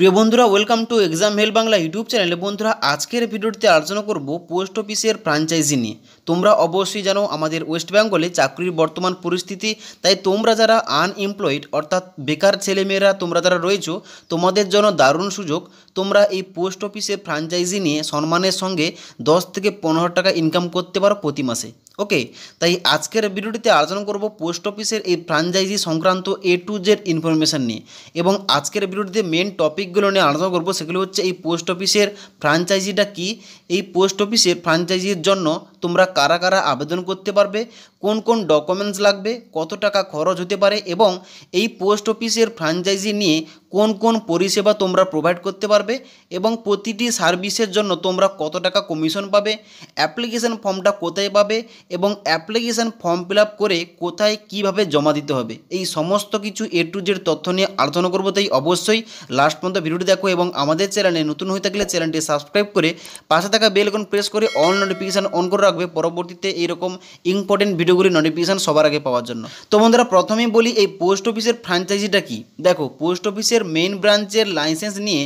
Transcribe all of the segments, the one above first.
প্রিয় বন্ধুরা welcome to exam help Bangla YouTube চ্যানেলে বন্ধুরা আজকের ভিডিওটিতে আলোচনা করব পোস্ট অফিসের ফ্রাঞ্চাইজি নিয়ে তোমরা অবশ্যই জানো আমাদের ওয়েস্ট বেঙ্গলে চাকরির বর্তমান পরিস্থিতি তাই তোমরা যারা আনএমপ্লয়েড অর্থাৎ বেকার ছেলেমেয়েরা তোমরা যারা রয়েছো তোমাদের জন্য দারুণ সুযোগ তোমরা এই পোস্ট অফিসের ফ্রাঞ্চাইজি নিয়ে সম্মানের সঙ্গে দশ থেকে পনেরো টাকা ইনকাম করতে পারো প্রতি মাসে ওকে তাই আজকের ভিডিওটিতে আলোচনা করব পোস্ট অফিসের এই ফ্রাঞ্চাইজি সংক্রান্ত এ টু জেড ইনফরমেশান নিয়ে এবং আজকের ভিডিওটিতে মেন টপিক টপিকগুলো নিয়ে আলোচনা করবো সেগুলো হচ্ছে এই পোস্ট অফিসের ফ্রাঞ্চাইজিটা কি এই পোস্ট অফিসের ফ্রাঞ্চাইজির জন্য তোমরা কারা কারা আবেদন করতে পারবে কোন কোন ডকুমেন্টস লাগবে কত টাকা খরচ হতে পারে এবং এই পোস্ট অফিসের ফ্রাঞ্চাইজি নিয়ে কোন কোন পরিষেবা তোমরা প্রোভাইড করতে পারবে এবং প্রতিটি সার্ভিসের জন্য তোমরা কত টাকা কমিশন পাবে অ্যাপ্লিকেশান ফর্মটা কোথায় পাবে এবং অ্যাপ্লিকেশান ফর্ম ফিল করে কোথায় কিভাবে জমা দিতে হবে এই সমস্ত কিছু এ টু জেড তথ্য নিয়ে আলোচনা করবো তাই অবশ্যই লাস্ট পর্যন্ত ভিডিওটি দেখো এবং আমাদের চ্যানেলে নতুন হয়ে থাকলে চ্যানেলটি সাবস্ক্রাইব করে পাশে থাকা বেল প্রেস করে অল নোটিফিকেশান অন করে রাখবে পরবর্তীতে এইরকম ইম্পর্টেন্ট ভিডিওগুলি নোটিফিকেশান সবার আগে পাওয়ার জন্য তো বন্ধুরা প্রথমেই বলি এই পোস্ট অফিসের ফ্র্যাঞ্চাইজিটা কি দেখো পোস্ট অফিসের মেন ব্রাঞ্চের লাইসেন্স নিয়ে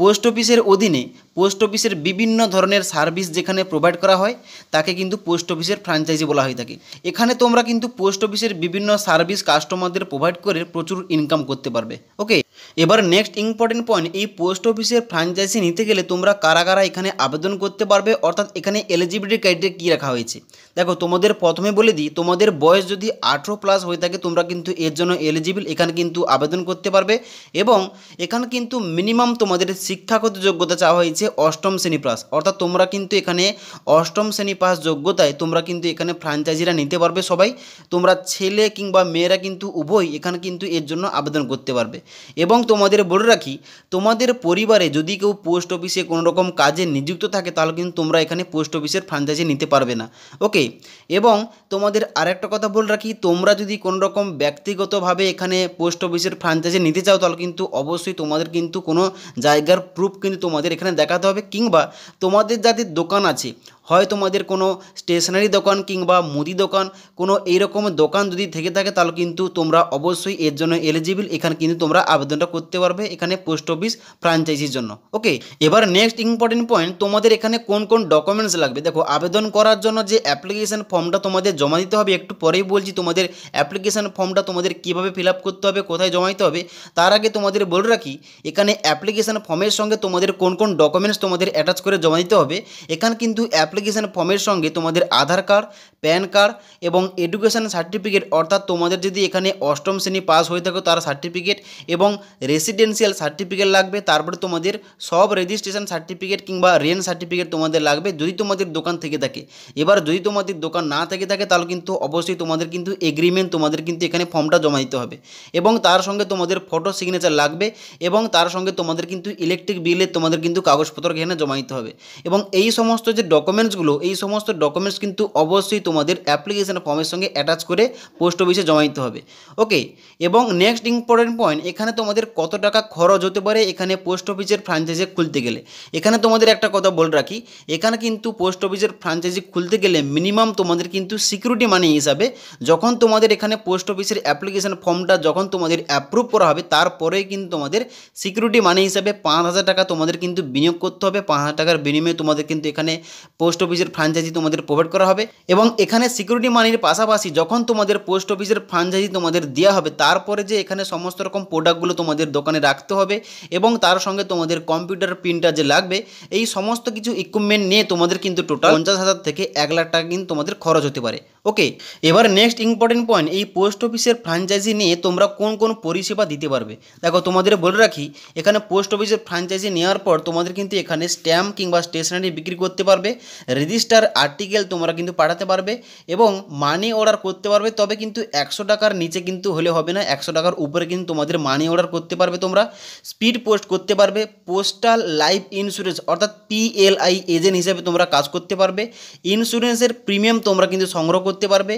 পোস্ট অফিসের অধীনে পোস্ট অফিসের বিভিন্ন ধরনের সার্ভিস যেখানে প্রোভাইড করা হয় তাকে কিন্তু পোস্ট অফিসের ফ্র্যাঞ্চাইজি বলা হয়ে থাকে এখানে তোমরা কিন্তু পোস্ট অফিসের বিভিন্ন সার্ভিস কাস্টমারদের প্রোভাইড করে প্রচুর ইনকাম করতে পারবে ওকে এবার নেক্সট ইম্পর্টেন্ট পয়েন্ট এই পোস্ট অফিসের ফ্রাঞ্চাইজি নিতে গেলে তোমরা কারা কারা এখানে আবেদন করতে পারবে অর্থাৎ এখানে এলিজিবিলিটি ক্রাইটেরিয়া কী রাখা হয়েছে দেখো তোমাদের প্রথমে বলে দিই তোমাদের বয়স যদি আঠেরো প্লাস হয়ে থাকে তোমরা কিন্তু এর জন্য এলিজিবল এখানে কিন্তু আবেদন করতে পারবে এবং এখানে কিন্তু মিনিমাম তোমাদের শিক্ষাগত যোগ্যতা চাওয়া হয়েছে অষ্টম শ্রেণী পাস অর্থাৎ তোমরা কিন্তু এখানে অষ্টম শ্রেণী পাস যোগ্যতায় তোমরা কিন্তু এখানে ফ্রাঞ্চাইজিরা নিতে পারবে সবাই তোমরা ছেলে কিংবা মেয়েরা কিন্তু উভয় এখানে কিন্তু এর জন্য আবেদন করতে পারবে এবং তোমাদের বলে রাখি তোমাদের পরিবারে যদি কেউ পোস্ট অফিসে কোনো রকম কাজে নিযুক্ত থাকে তাহলে কিন্তু তোমরা এখানে পোস্ট অফিসের ফ্রাঞ্চাইজি নিতে পারবে না ওকে এবং তোমাদের আরেকটা কথা বলে রাখি তোমরা যদি কোনো রকম ব্যক্তিগতভাবে এখানে পোস্ট অফিসের ফ্রাঞ্চাইজি নিতে চাও তাহলে কিন্তু অবশ্যই তোমাদের কিন্তু কোনো জায়গার প্রুফ কিন্তু তোমাদের এখানে দেখাতে হবে কিংবা তোমাদের যাদের দোকান আছে হয় তোমাদের কোনো স্টেশনারি দোকান কিংবা মুদি দোকান কোনো এইরকম দোকান যদি থেকে থাকে তাহলে কিন্তু তোমরা অবশ্যই এর জন্য এলিজিবল এখানে কিন্তু তোমরা আবেদনটা করতে পারবে এখানে পোস্ট অফিস ফ্রাঞ্চাইজির জন্য ওকে এবার নেক্সট ইম্পর্টেন্ট পয়েন্ট তোমাদের এখানে কোন কোন ডকুমেন্টস লাগবে দেখো আবেদন করার জন্য যে অ্যাপ্লিকেশন ফর্মটা তোমাদের জমা দিতে হবে একটু পরেই বলছি তোমাদের অ্যাপ্লিকেশান ফর্মটা তোমাদের কিভাবে ফিল করতে হবে কোথায় জমা দিতে হবে তার আগে তোমাদের বলে রাখি এখানে অ্যাপ্লিকেশান ফর্মের সঙ্গে তোমাদের কোন কোন ডকুমেন্টস তোমাদের অ্যাটাচ করে জমা দিতে হবে এখানে কিন্তু অ্যাপ অ্যাপ্লিকেশান ফর্মের সঙ্গে তোমাদের আধার কার্ড প্যান কার্ড এবং এডুকেশান সার্টিফিকেট অর্থাৎ তোমাদের যদি এখানে অষ্টম শ্রেণী পাস হয়ে থাকো তার সার্টিফিকেট এবং রেসিডেন্সিয়াল সার্টিফিকেট লাগবে তারপরে তোমাদের সব রেজিস্ট্রেশন সার্টিফিকেট কিংবা রেন সার্টিফিকেট তোমাদের লাগবে যদি তোমাদের দোকান থেকে থাকে এবার যদি তোমাদের দোকান না থেকে থাকে তাহলে কিন্তু অবশ্যই তোমাদের কিন্তু এগ্রিমেন্ট তোমাদের কিন্তু এখানে ফর্মটা জমা দিতে হবে এবং তার সঙ্গে তোমাদের ফটো সিগনেচার লাগবে এবং তার সঙ্গে তোমাদের কিন্তু ইলেকট্রিক বিলের তোমাদের কিন্তু কাগজপত্র এখানে জমা দিতে হবে এবং এই সমস্ত যে ডকুমেন্ট ডকুমেন্টসগুলো এই সমস্ত ডকুমেন্টস কিন্তু অবশ্যই তোমাদের অ্যাপ্লিকেশন ফর্মের সঙ্গে অ্যাটাচ করে পোস্ট অফিসে জমা দিতে হবে ওকে এবং নেক্সট ইম্পর্টেন্ট পয়েন্ট এখানে তোমাদের কত টাকা খরচ হতে পারে এখানে পোস্ট অফিসের ফ্রাঞ্চাইজি খুলতে গেলে এখানে তোমাদের একটা কথা বলে রাখি এখানে কিন্তু পোস্ট অফিসের ফ্রাঞ্চাইজি খুলতে গেলে মিনিমাম তোমাদের কিন্তু সিকিউরিটি মানি হিসাবে যখন তোমাদের এখানে পোস্ট অফিসের অ্যাপ্লিকেশন ফর্মটা যখন তোমাদের অ্যাপ্রুভ করা হবে তারপরেই কিন্তু তোমাদের সিকিউরিটি মানি হিসাবে পাঁচ হাজার টাকা তোমাদের কিন্তু বিনিয়োগ করতে হবে পাঁচ হাজার টাকার বিনিময়ে তোমাদের কিন্তু এখানে পোস্ট পোস্ট অফিসের ফ্রাঞ্চাইজি তোমাদের প্রোভাইড করা হবে এবং এখানে সিকিউরিটি মানির পাশাপাশি যখন তোমাদের পোস্ট অফিসের ফ্রাঞ্চাইজি তোমাদের দেওয়া হবে তারপরে যে এখানে সমস্ত রকম প্রোডাক্টগুলো তোমাদের দোকানে রাখতে হবে এবং তার সঙ্গে তোমাদের কম্পিউটার প্রিন্টার যে লাগবে এই সমস্ত কিছু ইকুইপমেন্ট নিয়ে তোমাদের কিন্তু টোটাল পঞ্চাশ হাজার থেকে এক লাখ টাকা কিন্তু তোমাদের খরচ হতে পারে ওকে এবার নেক্সট ইম্পর্টেন্ট পয়েন্ট এই পোস্ট অফিসের ফ্রাঞ্চাইজি নিয়ে তোমরা কোন কোন পরিষেবা দিতে পারবে দেখো তোমাদের বলে রাখি এখানে পোস্ট অফিসের ফ্রাঞ্চাইজি নেওয়ার পর তোমাদের কিন্তু এখানে স্ট্যাম্প কিংবা স্টেশনারি বিক্রি করতে পারবে রেজিস্টার আর্টিকেল তোমরা কিন্তু পাঠাতে পারবে এবং মানি অর্ডার করতে পারবে তবে কিন্তু একশো টাকার নিচে কিন্তু হলে হবে না একশো টাকার উপরে কিন্তু তোমাদের মানি অর্ডার করতে পারবে তোমরা স্পিড পোস্ট করতে পারবে পোস্টাল লাইফ ইন্স্যুরেন্স অর্থাৎ পিএলআই এজেন্ট হিসেবে তোমরা কাজ করতে পারবে ইন্স্যুরেন্সের প্রিমিয়াম তোমরা কিন্তু সংগ্রহ করতে পারবে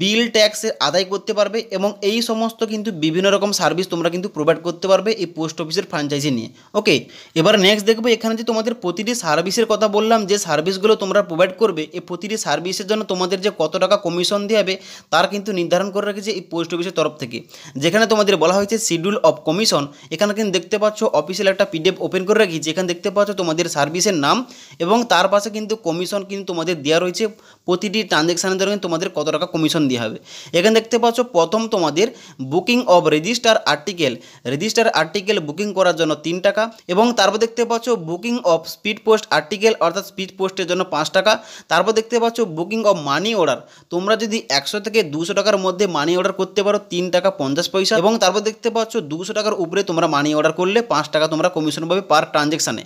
বিল ট্যাক্সের আদায় করতে পারবে এবং এই সমস্ত কিন্তু বিভিন্ন রকম সার্ভিস তোমরা কিন্তু প্রোভাইড করতে পারবে এই পোস্ট অফিসের ফ্রাঞ্চাইজি নিয়ে ওকে এবার নেক্সট দেখবো এখানে যে তোমাদের প্রতিটি সার্ভিসের কথা বললাম যে সার্ভিসগুলো তোমরা প্রোভাইড করবে এই প্রতিটি সার্ভিসের জন্য তোমাদের যে কত টাকা কমিশন দিয়ে হবে তার কিন্তু নির্ধারণ করে রেখেছে এই পোস্ট অফিসের তরফ থেকে যেখানে তোমাদের বলা হয়েছে শিডিউল অফ কমিশন এখানে কিন্তু দেখতে পাচ্ছ অফিসিয়াল একটা পিডিএফ ওপেন করে রাখি এখানে দেখতে পাচ্ছ তোমাদের সার্ভিসের নাম এবং তার পাশে কিন্তু কমিশন কিন্তু তোমাদের দেওয়া রয়েছে প্রতিটি ট্রানজ্যাকশানের দরকার তোমাদের কত টাকা কমিশন দিয়ে হবে এখানে দেখতে পাচ্ছ প্রথম তোমাদের booking of register article register article booking করার জন্য তিন টাকা এবং তারপর দেখতে পাচ্ছ booking of speed post article অর্থাৎ স্পিড পোস্টের জন্য পাঁচ টাকা তারপর দেখতে পাচ্ছ বুকিং অফ মানি অর্ডার তোমরা যদি একশো থেকে দুশো টাকার মধ্যে মানি অর্ডার করতে পারো তিন টাকা পঞ্চাশ পয়সা এবং তারপর দেখতে পাচ্ছ দুশো টাকার উপরে তোমরা মানি অর্ডার করলে পাঁচ টাকা তোমরা কমিশন পাবে পার ট্রানজ্যাকশানে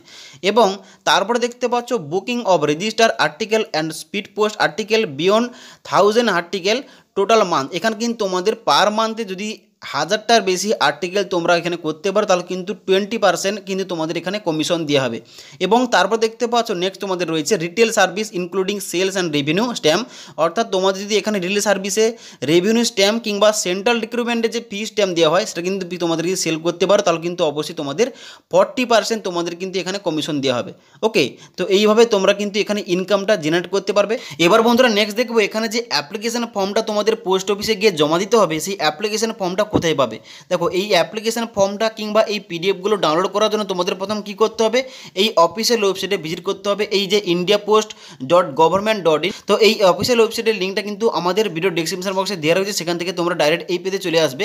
এবং তারপরে দেখতে পাচ্ছ booking of register article and speed post article beyond thousand article total month এখানে কিন্তু তোমাদের পার মান্থে যদি হাজারটার বেশি আর্টিকেল তোমরা এখানে করতে পারো তাহলে কিন্তু টোয়েন্টি পার্সেন্ট কিন্তু তোমাদের এখানে কমিশন দেওয়া হবে এবং তারপর দেখতে পাচ্ছ নেক্সট তোমাদের রয়েছে retail service including sales and revenue stamp অর্থাৎ তোমাদের যদি এখানে রিটেল সার্ভিসে রেভিনিউ স্ট্যাম্প কিংবা সেন্ট্রাল রিক্রুটমেন্টে যে ফি স্ট্যাম্প দেওয়া হয় সেটা কিন্তু তোমাদের যদি সেল করতে পারো তাহলে কিন্তু অবশ্যই তোমাদের ফর্টি পার্সেন্ট তোমাদের কিন্তু এখানে কমিশন দেওয়া হবে ওকে তো এইভাবে তোমরা কিন্তু এখানে ইনকামটা জেনারেট করতে পারবে এবার বন্ধুরা নেক্সট দেখবো এখানে যে অ্যাপ্লিকেশন ফর্মটা তোমাদের পোস্ট অফিসে গিয়ে জমা দিতে হবে সেই অ্যাপ্লিকেশন ফর্মটা কোথায় পাবে দেখো এই অ্যাপ্লিকেশান ফর্মটা কিংবা এই পিডিএফগুলো ডাউনলোড করার জন্য তোমাদের প্রথম কী করতে হবে এই অফিসিয়াল ওয়েবসাইটে ভিজিট করতে হবে এই যে India post dot government dot in তো এই অফিসিয়াল ওয়েবসাইটের লিঙ্কটা কিন্তু আমাদের ভিডিও ডিসক্রিপশন বক্সে দেওয়া রয়েছে সেখান থেকে তোমরা ডাইরেক্ট এই পেজে চলে আসবে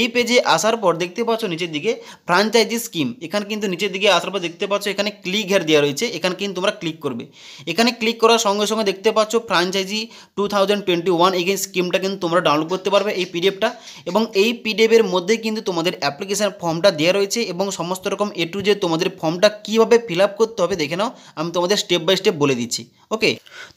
এই পেজে আসার পর দেখতে পাচ্ছ নিচের দিকে ফ্রাঞ্চাইজি স্কিম এখানে কিন্তু নিচের দিকে আসার পর দেখতে পাচ্ছ এখানে ক্লিক হেয়ার দেওয়া রয়েছে এখানে কিন্তু তোমরা ক্লিক করবে এখানে ক্লিক করার সঙ্গে সঙ্গে দেখতে পাচ্ছ franchisee two thousand twenty one again স্কিমটা কিন্তু তোমরা ডাউনলোড করতে পারবে এই পিডিএফটা এবং এই পিডিএফের মধ্যে কিন্তু তোমাদের অ্যাপ্লিকেশান ফর্মটা দেওয়া রয়েছে এবং সমস্ত রকম এ টু জে তোমাদের ফর্মটা কীভাবে ফিল করতে হবে দেখে নাও আমি তোমাদের স্টেপ বাই স্টেপ বলে দিচ্ছি ওকে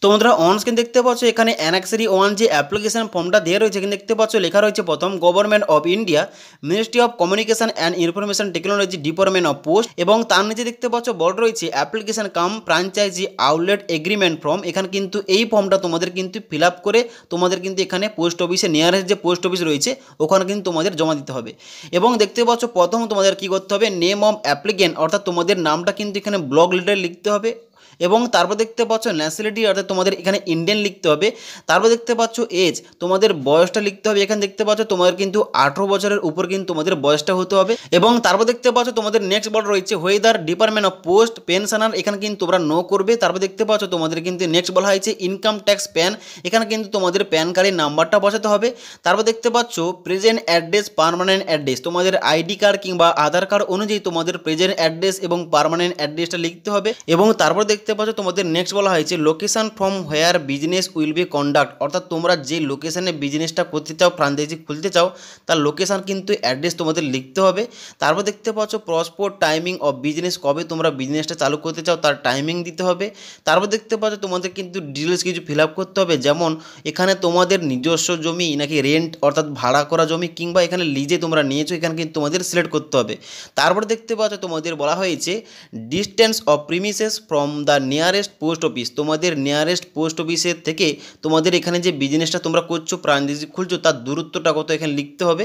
তোমরা অন স্ক্রিন দেখতে পাচ্ছ এখানে অ্যানাক্সারি ওয়ান যে অ্যাপ্লিকেশান ফর্মটা দেওয়া রয়েছে এখানে দেখতে পাচ্ছ লেখা রয়েছে প্রথম government of India ministry of communication and information technology department of post এবং তার নিচে দেখতে পাচ্ছ বড় রয়েছে application cum franchise outlet agreement form এখানে কিন্তু এই ফর্মটা তোমাদের কিন্তু ফিল করে তোমাদের কিন্তু এখানে পোস্ট অফিসে নিয়ারেস্ট যে পোস্ট অফিস রয়েছে ওখানে কিন্তু তোমাদের জমা দিতে হবে এবং দেখতে পাচ্ছ প্রথম তোমাদের কি করতে হবে নেম অফ অ্যাপ্লিকেন্ট অর্থাৎ তোমাদের নামটা কিন্তু এখানে ব্লক লেটারে লিখতে হবে এবং তারপর দেখতে পাচ্ছ ন্যাশনালিটি অর্থাৎ তোমাদের এখানে ইন্ডিয়ান লিখতে হবে তারপর দেখতে পাচ্ছ এজ তোমাদের বয়সটা লিখতে হবে এখানে দেখতে পাচ্ছ তোমাদের কিন্তু আঠেরো বছরের উপর কিন্তু তোমাদের বয়সটা হতে হবে এবং তারপর দেখতে পাচ্ছ তোমাদের নেক্সট বর্ডার রয়েছে weather department of post pensioner এখানে কিন্তু তোমরা নো করবে তারপর দেখতে পাচ্ছ তোমাদের কিন্তু নেক্সট বলা হয়েছে ইনকাম ট্যাক্স প্যান এখানে কিন্তু তোমাদের প্যান কার্ডের নাম্বারটা বসাতে হবে তারপর দেখতে পাচ্ছ প্রেজেন্ট অ্যাড্রেস পারমানেন্ট অ্যাড্রেস তোমাদের আইডি কার্ড কিংবা আধার কার্ড অনুযায়ী তোমাদের প্রেজেন্ট অ্যাড্রেস এবং পারমানেন্ট অ্যাড্রেসটা লিখতে হবে এবং তারপর দেখতে দেখতে পাচ্ছ তোমাদের নেক্সট বলা হয়েছে location from where business will be conduct অর্থাৎ তোমরা যে লোকেশানে বিজনেসটা করতে চাও ফ্রাঞ্চাইজি খুলতে চাও তার লোকেশান কিন্তু অ্যাড্রেস তোমাদের লিখতে হবে তারপর দেখতে পাচ্ছ প্রসপোর টাইমিং অফ বিজনেস কবে তোমরা বিজনেসটা চালু করতে চাও তার টাইমিং দিতে হবে তারপর দেখতে পাচ্ছ তোমাদের কিন্তু ডিটেলস কিছু ফিল করতে হবে যেমন এখানে তোমাদের নিজস্ব জমি নাকি রেন্ট অর্থাৎ ভাড়া করা জমি কিংবা এখানে লিজে তোমরা নিয়েছো এখানে কিন্তু তোমাদের সিলেক্ট করতে হবে তারপর দেখতে পাচ্ছ তোমাদের বলা হয়েছে distance of premises from the the nearest post office তোমাদের নিয়ারেস্ট পোস্ট অফিসের থেকে তোমাদের এখানে যে বিজনেসটা তোমরা করছো ট্রানজেকশন খুলছো তার দূরত্বটা কত এখানে লিখতে হবে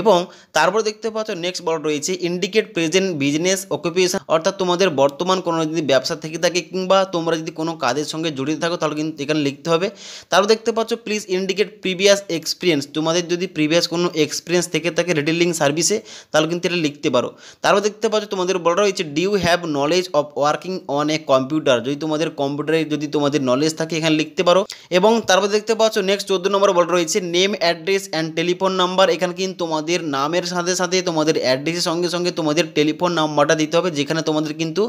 এবং তারপর দেখতে পাচ্ছ নেক্সট বড় রয়েছে ইন্ডিকেট প্রেজেন্ট বিজনেস অকুপেশন অর্থাৎ তোমাদের বর্তমান কোনো যদি ব্যবসা থেকে থাকে কিংবা তোমরা যদি কোনো কাজের সঙ্গে জড়িত থাকো তাহলে কিন্তু এখানে লিখতে হবে তারপর দেখতে পাচ্ছ প্লিজ ইন্ডিকেট প্রিভিয়াস এক্সপিরিয়েন্স তোমাদের যদি প্রিভিয়াস কোনো এক্সপিরিয়েন্স থেকে থাকে রিটেলিং সার্ভিসে তাহলে কিন্তু এটা লিখতে পারো তারপর দেখতে পাচ্ছ তোমাদের বড় রয়েছে do you have knowledge of working on a computer computer যদি তোমাদের কম্পিউটারে যদি তোমাদের নলেজ থাকে এখানে লিখতে পারো এবং তারপর দেখতে পাচ্ছ নেক্সট চোদ্দ নম্বর বল রয়েছে name address and telephone number এখানে কিন্তু তোমাদের নামের সাথে সাথে তোমাদের অ্যাড্রেসের সঙ্গে সঙ্গে তোমাদের টেলিফোন নাম্বারটা দিতে হবে যেখানে তোমাদের কিন্তু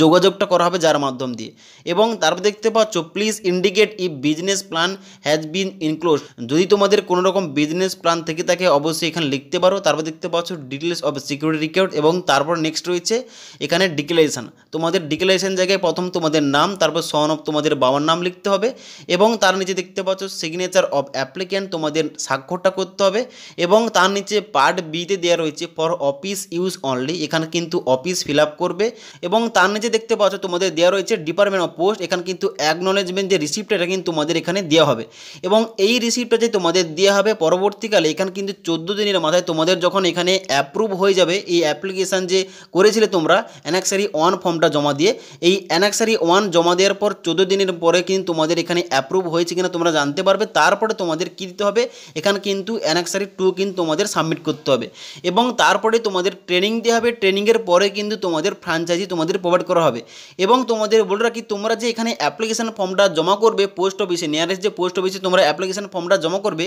যোগাযোগটা করা হবে যার মাধ্যম দিয়ে এবং তারপর দেখতে পাচ্ছ please indicate if business plan has been enclose যদি তোমাদের কোনো রকম বিজনেস প্ল্যান থেকে থাকে অবশ্যই এখানে লিখতে পারো তারপর দেখতে পাচ্ছ ডিটেলস অফ সিকিউরিটি রিকর্ড এবং তারপর নেক্সট রয়েছে এখানে ডিক্লারেশন তোমাদের ডিক্লারেশন জায়গায় প্রথম তোমাদের তোমাদের নাম তারপর সন অফ তোমাদের বাবার নাম লিখতে হবে এবং তার নিচে দেখতে পাচ্ছ সিগনেচার অফ অ্যাপ্লিক্যান্ট তোমাদের স্বাক্ষরটা করতে হবে এবং তার নিচে পার্ট বিতে দেওয়া রয়েছে ফর অফিস ইউজ অনলি এখানে কিন্তু অফিস ফিল করবে এবং তার নিচে দেখতে পাচ্ছ তোমাদের দেওয়া রয়েছে ডিপার্টমেন্ট অফ পোস্ট এখানে কিন্তু অ্যাকনোলেজমেন্ট যে রিসিপ্ট এটা কিন্তু তোমাদের এখানে দেওয়া হবে এবং এই রিসিপ্টটা যে তোমাদের দেওয়া হবে পরবর্তীকালে এখানে কিন্তু চোদ্দো দিনের মাথায় তোমাদের যখন এখানে অ্যাপ্রুভ হয়ে যাবে এই অ্যাপ্লিকেশান যে করেছিলে তোমরা অ্যানাক্সারি ওয়ান ফর্মটা জমা দিয়ে এই অ্যানাক্সারি ওয়ান জমা দেওয়ার পর চোদ্দো দিনের পরে কিন্তু তোমাদের এখানে অ্যাপ্রুভ হয়েছে কিনা তোমরা জানতে পারবে তারপরে তোমাদের কী দিতে হবে এখানে কিন্তু অ্যানাক্সারি টু কিন্তু তোমাদের সাবমিট করতে হবে এবং তারপরে তোমাদের ট্রেনিং দেওয়া হবে ট্রেনিংয়ের পরে কিন্তু তোমাদের ফ্রাঞ্চাইজি তোমাদের প্রোভাইড করা হবে এবং তোমাদের বলে রাখি তোমরা যে এখানে অ্যাপ্লিকেশান ফর্মটা জমা করবে পোস্ট অফিসে নিয়ারেস্ট যে পোস্ট অফিসে তোমরা অ্যাপ্লিকেশান ফর্মটা জমা করবে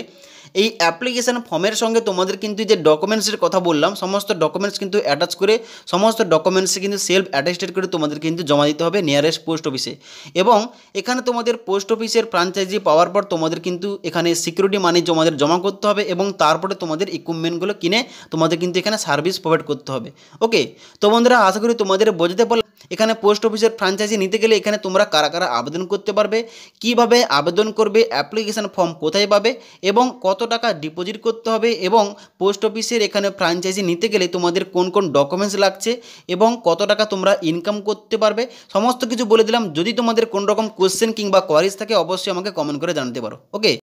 এই অ্যাপ্লিকেশান ফর্মের সঙ্গে তোমাদের কিন্তু যে ডকুমেন্টসের কথা বললাম সমস্ত ডকুমেন্টস কিন্তু অ্যাটাচ করে সমস্ত ডকুমেন্টস কিন্তু সেলফ অ্যাটাস্টেড করে তোমাদের কিন্তু জমা দিতে হবে নিয়ারেস্ট পোস্ট অফিসে এবং এখানে তোমাদের পোস্ট অফিসের ফ্রাঞ্চাইজি পাওয়ার পর তোমাদের কিন্তু এখানে সিকিউরিটি মানি তোমাদের জমা করতে হবে এবং তারপরে তোমাদের ইকুইপমেন্টগুলো কিনে তোমাদের কিন্তু এখানে সার্ভিস প্রোভাইড করতে হবে ওকে তো বন্ধুরা আশা করি তোমাদের বোঝাতে পারলাম এখানে পোস্ট অফিসের ফ্রাঞ্চাইজি নিতে গেলে এখানে তোমরা কারা কারা আবেদন করতে পারবে কিভাবে আবেদন করবে অ্যাপ্লিকেশান ফর্ম কোথায় পাবে এবং কত টাকা ডিপোজিট করতে হবে এবং পোস্ট অফিসের এখানে ফ্রাঞ্চাইজি নিতে গেলে তোমাদের কোন কোন ডকুমেন্টস লাগছে এবং কত টাকা তোমরা ইনকাম করতে পারবে সমস্ত কিছু বলে দিলাম যদি তোমাদের কোন রকম কোশ্চেন কিংবা কোয়ারিজ থাকে অবশ্যই আমাকে কমেন্ট করে জানতে পারো ওকে